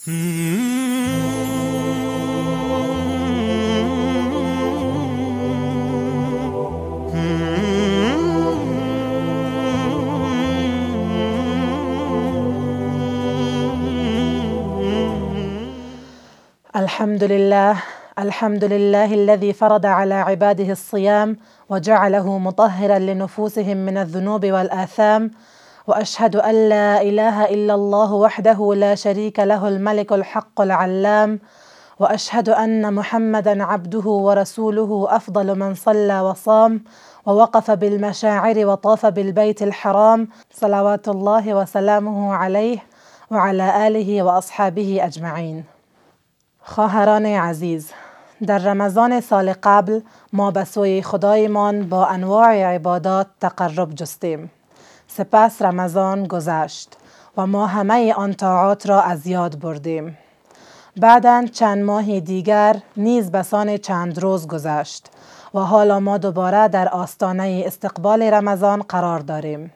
الحمد لله الحمد لله الذي فرض على عباده الصيام وجعله مطهرا لنفوسهم من الذنوب والآثام واشهد ان لا اله الا الله وحده لا شريك له الملك الحق العلام واشهد ان محمدا عبده ورسوله افضل من صلى وصام ووقف بالمشاعر وطاف بالبيت الحرام صلوات الله وسلامه عليه وعلى اله واصحابه أجمعين خواهران عزيز در رمضان سال قبل ما به سوی خدایمان با انواع عبادات تقرب جستیم سپس رمضان گذشت و ما همه آن طاعات را از یاد بردیم. بعدا چند ماه دیگر نیز بسان چند روز گذشت و حالا ما دوباره در آستانه استقبال رمضان قرار داریم.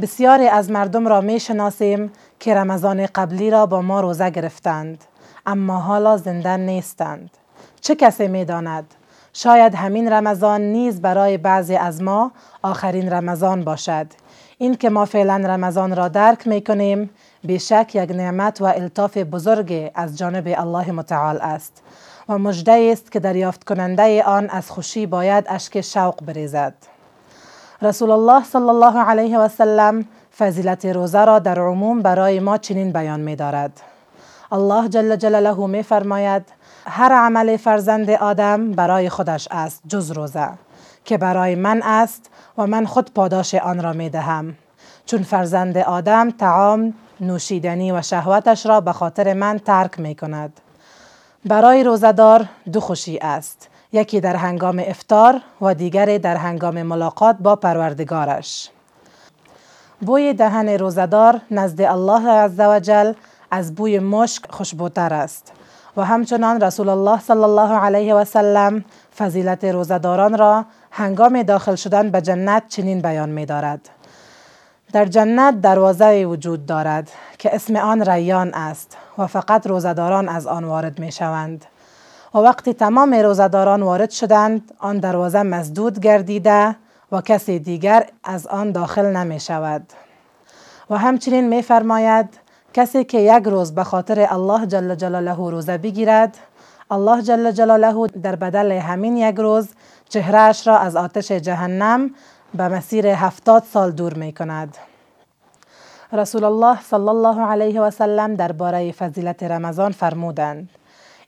بسیاری از مردم را می شناسیم که رمضان قبلی را با ما روزه گرفتند اما حالا زنده نیستند. چه کسی می داند؟ شاید همین رمضان نیز برای بعضی از ما آخرین رمضان باشد این که ما فعلا رمضان را درک می کنیم بیشک یک نعمت و الطاف بزرگی از جانب الله متعال است و مجده است که دریافت کننده آن از خوشی باید اشک شوق بریزد رسول الله صلی الله علیه و سلم فضیلت روزه را در عموم برای ما چنین بیان می دارد الله جل جلاله می فرماید هر عمل فرزند آدم برای خودش است جز روزه که برای من است و من خود پاداش آن را می دهم چون فرزند آدم تعام نوشیدنی و شهوتش را به خاطر من ترک می کند برای روزدار دو خوشی است یکی در هنگام افتار و دیگری در هنگام ملاقات با پروردگارش بوی دهن روزدار نزد الله عزوجل از بوی مشک خوشبوتر است و همچنان رسول الله صلی الله علیه و سلم فضیلت روزداران را هنگام داخل شدن به جنت چنین بیان می دارد. در جنت دروازه وجود دارد که اسم آن ریان است و فقط روزداران از آن وارد می شوند. و وقتی تمام روزداران وارد شدند آن دروازه مسدود گردیده و کسی دیگر از آن داخل نمی شود. و همچنین می فرماید کسی که یک روز به خاطر الله جل جلاله روزه بگیرد الله جل جلاله در بدل همین یک روز چهرهش را از آتش جهنم به مسیر هفتاد سال دور می کند. رسول الله صلی الله علیه و سلم درباره فضیلت رمضان فرمودند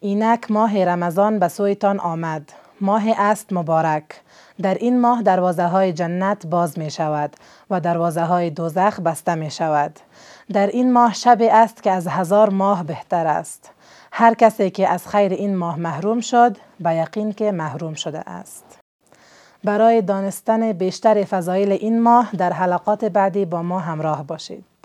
اینک ماه رمضان به سویتان آمد ماه است مبارک در این ماه دروازه های جنت باز می شود و دروازه های دوزخ بسته می شود در این ماه شب است که از هزار ماه بهتر است هر کسی که از خیر این ماه محروم شد به یقین که محروم شده است برای دانستن بیشتر فضایل این ماه در حلقات بعدی با ما همراه باشید